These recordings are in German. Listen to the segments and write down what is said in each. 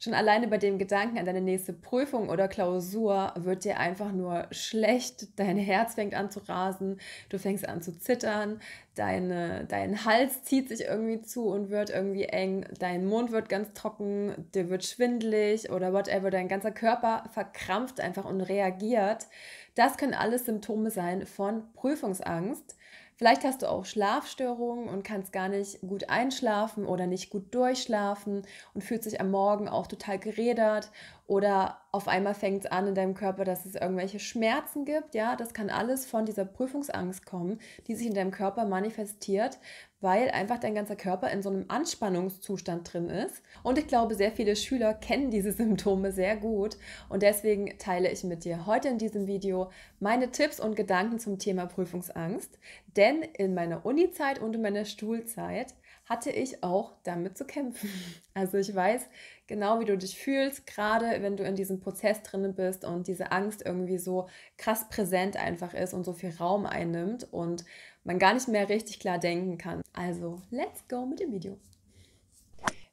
Schon alleine bei dem Gedanken an deine nächste Prüfung oder Klausur wird dir einfach nur schlecht, dein Herz fängt an zu rasen, du fängst an zu zittern, deine, dein Hals zieht sich irgendwie zu und wird irgendwie eng, dein Mund wird ganz trocken, dir wird schwindelig oder whatever, dein ganzer Körper verkrampft einfach und reagiert. Das können alles Symptome sein von Prüfungsangst. Vielleicht hast du auch Schlafstörungen und kannst gar nicht gut einschlafen oder nicht gut durchschlafen und fühlt sich am Morgen auch total gerädert oder auf einmal fängt es an in deinem Körper, dass es irgendwelche Schmerzen gibt. Ja, das kann alles von dieser Prüfungsangst kommen, die sich in deinem Körper manifestiert, weil einfach dein ganzer Körper in so einem Anspannungszustand drin ist. Und ich glaube, sehr viele Schüler kennen diese Symptome sehr gut. Und deswegen teile ich mit dir heute in diesem Video meine Tipps und Gedanken zum Thema Prüfungsangst. Denn in meiner Unizeit und in meiner Stuhlzeit hatte ich auch damit zu kämpfen. Also ich weiß genau, wie du dich fühlst, gerade wenn du in diesem Prozess drin bist und diese Angst irgendwie so krass präsent einfach ist und so viel Raum einnimmt und man gar nicht mehr richtig klar denken kann. Also, let's go mit dem Video.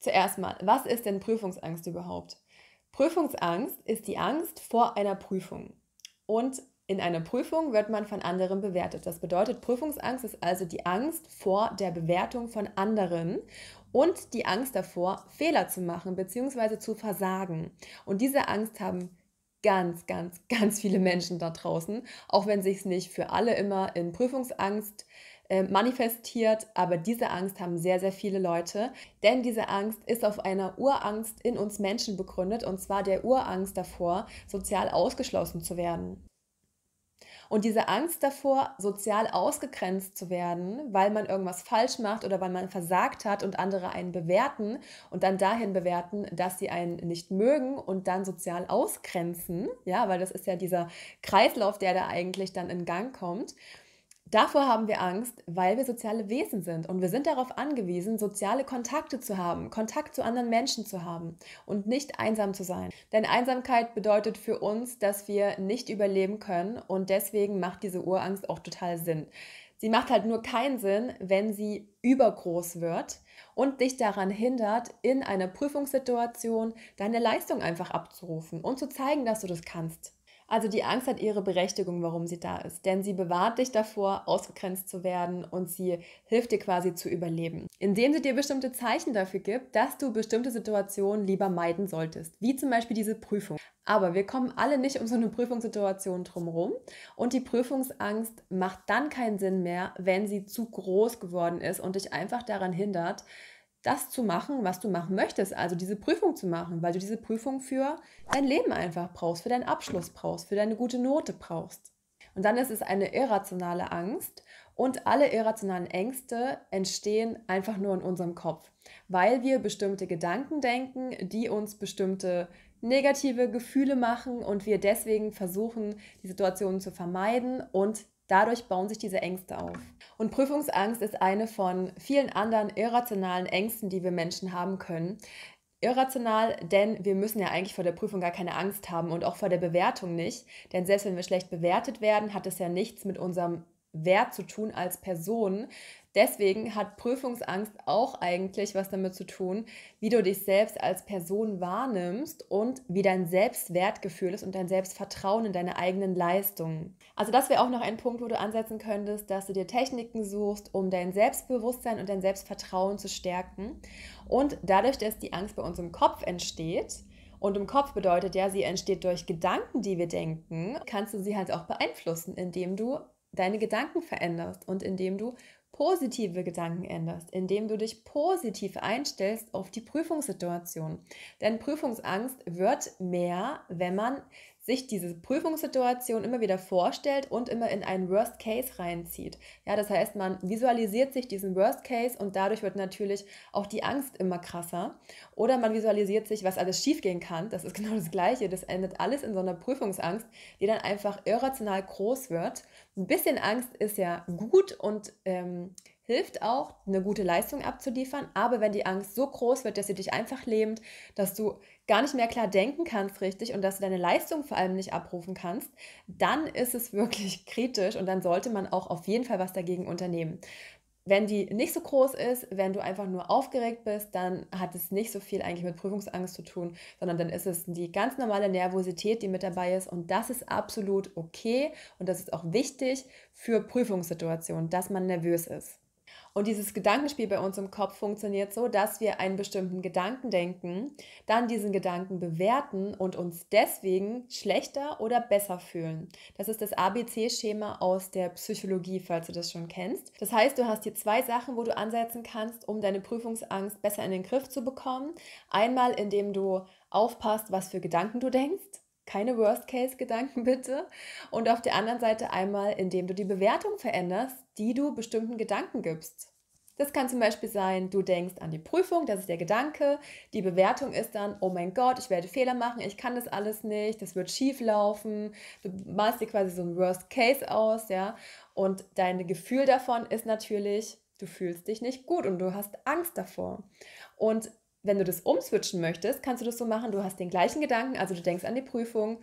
Zuerst mal, was ist denn Prüfungsangst überhaupt? Prüfungsangst ist die Angst vor einer Prüfung. Und in einer Prüfung wird man von anderen bewertet. Das bedeutet, Prüfungsangst ist also die Angst vor der Bewertung von anderen und die Angst davor, Fehler zu machen bzw. zu versagen. Und diese Angst haben ganz, ganz, ganz viele Menschen da draußen, auch wenn sich es nicht für alle immer in Prüfungsangst äh, manifestiert, aber diese Angst haben sehr, sehr viele Leute, denn diese Angst ist auf einer Urangst in uns Menschen begründet, und zwar der Urangst davor, sozial ausgeschlossen zu werden. Und diese Angst davor, sozial ausgegrenzt zu werden, weil man irgendwas falsch macht oder weil man versagt hat und andere einen bewerten und dann dahin bewerten, dass sie einen nicht mögen und dann sozial ausgrenzen, ja, weil das ist ja dieser Kreislauf, der da eigentlich dann in Gang kommt. Davor haben wir Angst, weil wir soziale Wesen sind und wir sind darauf angewiesen, soziale Kontakte zu haben, Kontakt zu anderen Menschen zu haben und nicht einsam zu sein. Denn Einsamkeit bedeutet für uns, dass wir nicht überleben können und deswegen macht diese Urangst auch total Sinn. Sie macht halt nur keinen Sinn, wenn sie übergroß wird und dich daran hindert, in einer Prüfungssituation deine Leistung einfach abzurufen und zu zeigen, dass du das kannst. Also die Angst hat ihre Berechtigung, warum sie da ist, denn sie bewahrt dich davor, ausgegrenzt zu werden und sie hilft dir quasi zu überleben, indem sie dir bestimmte Zeichen dafür gibt, dass du bestimmte Situationen lieber meiden solltest, wie zum Beispiel diese Prüfung. Aber wir kommen alle nicht um so eine Prüfungssituation drumherum und die Prüfungsangst macht dann keinen Sinn mehr, wenn sie zu groß geworden ist und dich einfach daran hindert, das zu machen, was du machen möchtest, also diese Prüfung zu machen, weil du diese Prüfung für dein Leben einfach brauchst, für deinen Abschluss brauchst, für deine gute Note brauchst. Und dann ist es eine irrationale Angst und alle irrationalen Ängste entstehen einfach nur in unserem Kopf, weil wir bestimmte Gedanken denken, die uns bestimmte negative Gefühle machen und wir deswegen versuchen, die Situation zu vermeiden und dadurch bauen sich diese Ängste auf. Und Prüfungsangst ist eine von vielen anderen irrationalen Ängsten, die wir Menschen haben können. Irrational, denn wir müssen ja eigentlich vor der Prüfung gar keine Angst haben und auch vor der Bewertung nicht. Denn selbst wenn wir schlecht bewertet werden, hat es ja nichts mit unserem wert zu tun als Person. Deswegen hat Prüfungsangst auch eigentlich was damit zu tun, wie du dich selbst als Person wahrnimmst und wie dein Selbstwertgefühl ist und dein Selbstvertrauen in deine eigenen Leistungen. Also das wäre auch noch ein Punkt, wo du ansetzen könntest, dass du dir Techniken suchst, um dein Selbstbewusstsein und dein Selbstvertrauen zu stärken. Und dadurch, dass die Angst bei uns im Kopf entsteht, und im Kopf bedeutet ja, sie entsteht durch Gedanken, die wir denken, kannst du sie halt auch beeinflussen, indem du deine Gedanken veränderst und indem du positive Gedanken änderst, indem du dich positiv einstellst auf die Prüfungssituation. Denn Prüfungsangst wird mehr, wenn man sich diese Prüfungssituation immer wieder vorstellt und immer in einen Worst Case reinzieht. Ja, das heißt, man visualisiert sich diesen Worst Case und dadurch wird natürlich auch die Angst immer krasser. Oder man visualisiert sich, was alles schiefgehen kann. Das ist genau das Gleiche. Das endet alles in so einer Prüfungsangst, die dann einfach irrational groß wird. Ein bisschen Angst ist ja gut und ähm, hilft auch, eine gute Leistung abzuliefern. Aber wenn die Angst so groß wird, dass sie dich einfach lähmt, dass du gar nicht mehr klar denken kannst richtig und dass du deine Leistung vor allem nicht abrufen kannst, dann ist es wirklich kritisch und dann sollte man auch auf jeden Fall was dagegen unternehmen. Wenn die nicht so groß ist, wenn du einfach nur aufgeregt bist, dann hat es nicht so viel eigentlich mit Prüfungsangst zu tun, sondern dann ist es die ganz normale Nervosität, die mit dabei ist. Und das ist absolut okay und das ist auch wichtig für Prüfungssituationen, dass man nervös ist. Und dieses Gedankenspiel bei uns im Kopf funktioniert so, dass wir einen bestimmten Gedanken denken, dann diesen Gedanken bewerten und uns deswegen schlechter oder besser fühlen. Das ist das ABC-Schema aus der Psychologie, falls du das schon kennst. Das heißt, du hast hier zwei Sachen, wo du ansetzen kannst, um deine Prüfungsangst besser in den Griff zu bekommen. Einmal, indem du aufpasst, was für Gedanken du denkst keine Worst-Case-Gedanken bitte. Und auf der anderen Seite einmal, indem du die Bewertung veränderst, die du bestimmten Gedanken gibst. Das kann zum Beispiel sein, du denkst an die Prüfung, das ist der Gedanke. Die Bewertung ist dann, oh mein Gott, ich werde Fehler machen, ich kann das alles nicht, das wird schief laufen. Du malst dir quasi so ein Worst Case aus, ja. Und dein Gefühl davon ist natürlich, du fühlst dich nicht gut und du hast Angst davor. Und wenn du das umswitchen möchtest, kannst du das so machen, du hast den gleichen Gedanken, also du denkst an die Prüfung,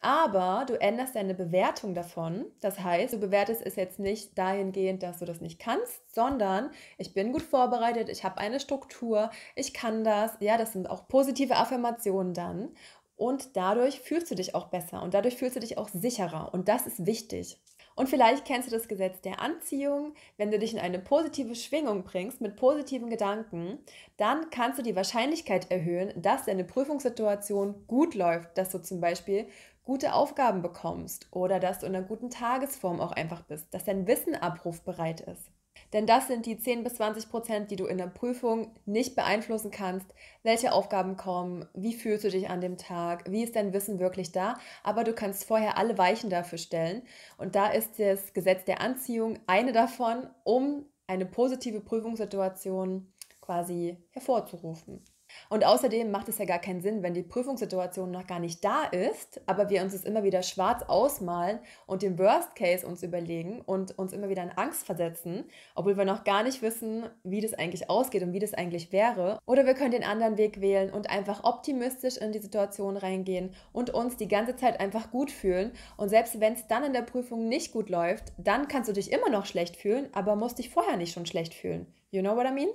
aber du änderst deine Bewertung davon. Das heißt, du bewertest es jetzt nicht dahingehend, dass du das nicht kannst, sondern ich bin gut vorbereitet, ich habe eine Struktur, ich kann das. Ja, das sind auch positive Affirmationen dann. Und dadurch fühlst du dich auch besser und dadurch fühlst du dich auch sicherer. Und das ist wichtig. Und vielleicht kennst du das Gesetz der Anziehung. Wenn du dich in eine positive Schwingung bringst mit positiven Gedanken, dann kannst du die Wahrscheinlichkeit erhöhen, dass deine Prüfungssituation gut läuft, dass du zum Beispiel gute Aufgaben bekommst oder dass du in einer guten Tagesform auch einfach bist, dass dein Wissen abrufbereit ist. Denn das sind die 10 bis 20 Prozent, die du in der Prüfung nicht beeinflussen kannst. Welche Aufgaben kommen, wie fühlst du dich an dem Tag, wie ist dein Wissen wirklich da. Aber du kannst vorher alle Weichen dafür stellen. Und da ist das Gesetz der Anziehung eine davon, um eine positive Prüfungssituation quasi hervorzurufen. Und außerdem macht es ja gar keinen Sinn, wenn die Prüfungssituation noch gar nicht da ist, aber wir uns es immer wieder schwarz ausmalen und den Worst Case uns überlegen und uns immer wieder in Angst versetzen, obwohl wir noch gar nicht wissen, wie das eigentlich ausgeht und wie das eigentlich wäre. Oder wir können den anderen Weg wählen und einfach optimistisch in die Situation reingehen und uns die ganze Zeit einfach gut fühlen. Und selbst wenn es dann in der Prüfung nicht gut läuft, dann kannst du dich immer noch schlecht fühlen, aber musst dich vorher nicht schon schlecht fühlen. You know what I mean?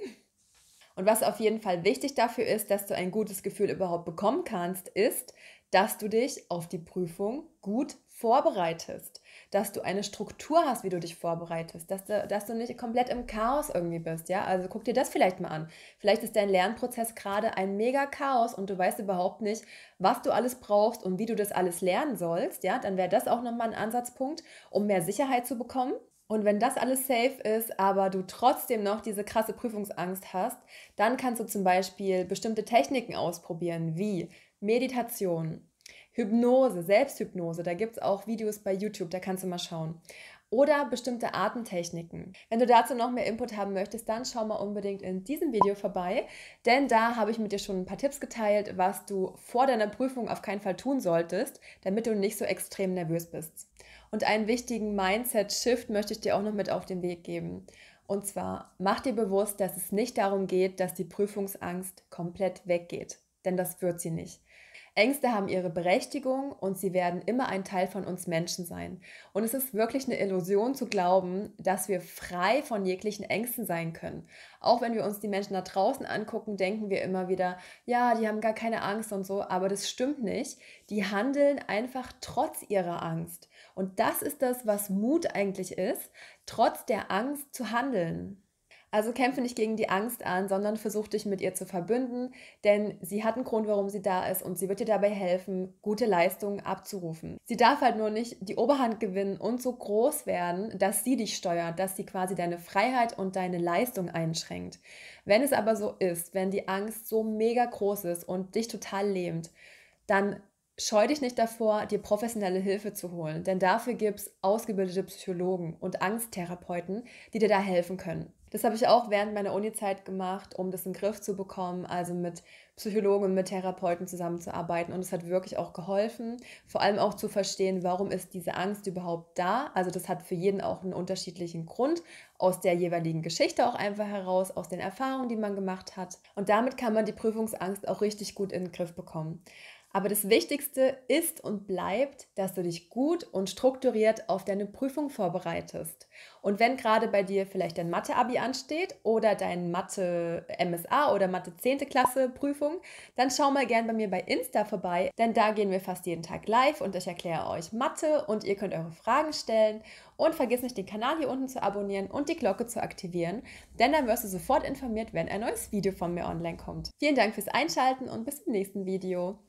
Und was auf jeden Fall wichtig dafür ist, dass du ein gutes Gefühl überhaupt bekommen kannst, ist, dass du dich auf die Prüfung gut vorbereitest, dass du eine Struktur hast, wie du dich vorbereitest, dass du, dass du nicht komplett im Chaos irgendwie bist, ja? Also guck dir das vielleicht mal an. Vielleicht ist dein Lernprozess gerade ein mega Chaos und du weißt überhaupt nicht, was du alles brauchst und wie du das alles lernen sollst, ja? Dann wäre das auch nochmal ein Ansatzpunkt, um mehr Sicherheit zu bekommen und wenn das alles safe ist, aber du trotzdem noch diese krasse Prüfungsangst hast, dann kannst du zum Beispiel bestimmte Techniken ausprobieren, wie Meditation, Hypnose, Selbsthypnose. Da gibt es auch Videos bei YouTube, da kannst du mal schauen. Oder bestimmte Atemtechniken. Wenn du dazu noch mehr Input haben möchtest, dann schau mal unbedingt in diesem Video vorbei, denn da habe ich mit dir schon ein paar Tipps geteilt, was du vor deiner Prüfung auf keinen Fall tun solltest, damit du nicht so extrem nervös bist. Und einen wichtigen Mindset-Shift möchte ich dir auch noch mit auf den Weg geben. Und zwar, mach dir bewusst, dass es nicht darum geht, dass die Prüfungsangst komplett weggeht. Denn das wird sie nicht. Ängste haben ihre Berechtigung und sie werden immer ein Teil von uns Menschen sein. Und es ist wirklich eine Illusion zu glauben, dass wir frei von jeglichen Ängsten sein können. Auch wenn wir uns die Menschen da draußen angucken, denken wir immer wieder, ja, die haben gar keine Angst und so, aber das stimmt nicht. Die handeln einfach trotz ihrer Angst. Und das ist das, was Mut eigentlich ist, trotz der Angst zu handeln. Also kämpfe nicht gegen die Angst an, sondern versuch dich mit ihr zu verbünden, denn sie hat einen Grund, warum sie da ist und sie wird dir dabei helfen, gute Leistungen abzurufen. Sie darf halt nur nicht die Oberhand gewinnen und so groß werden, dass sie dich steuert, dass sie quasi deine Freiheit und deine Leistung einschränkt. Wenn es aber so ist, wenn die Angst so mega groß ist und dich total lähmt, dann Scheu dich nicht davor, dir professionelle Hilfe zu holen, denn dafür gibt es ausgebildete Psychologen und Angsttherapeuten, die dir da helfen können. Das habe ich auch während meiner Uni-Zeit gemacht, um das in den Griff zu bekommen, also mit Psychologen und mit Therapeuten zusammenzuarbeiten. Und es hat wirklich auch geholfen, vor allem auch zu verstehen, warum ist diese Angst überhaupt da. Also das hat für jeden auch einen unterschiedlichen Grund, aus der jeweiligen Geschichte auch einfach heraus, aus den Erfahrungen, die man gemacht hat. Und damit kann man die Prüfungsangst auch richtig gut in den Griff bekommen. Aber das Wichtigste ist und bleibt, dass du dich gut und strukturiert auf deine Prüfung vorbereitest. Und wenn gerade bei dir vielleicht dein Mathe-Abi ansteht oder dein Mathe-MSA oder Mathe-10. Klasse-Prüfung, dann schau mal gern bei mir bei Insta vorbei, denn da gehen wir fast jeden Tag live und ich erkläre euch Mathe und ihr könnt eure Fragen stellen. Und vergiss nicht, den Kanal hier unten zu abonnieren und die Glocke zu aktivieren, denn dann wirst du sofort informiert, wenn ein neues Video von mir online kommt. Vielen Dank fürs Einschalten und bis zum nächsten Video.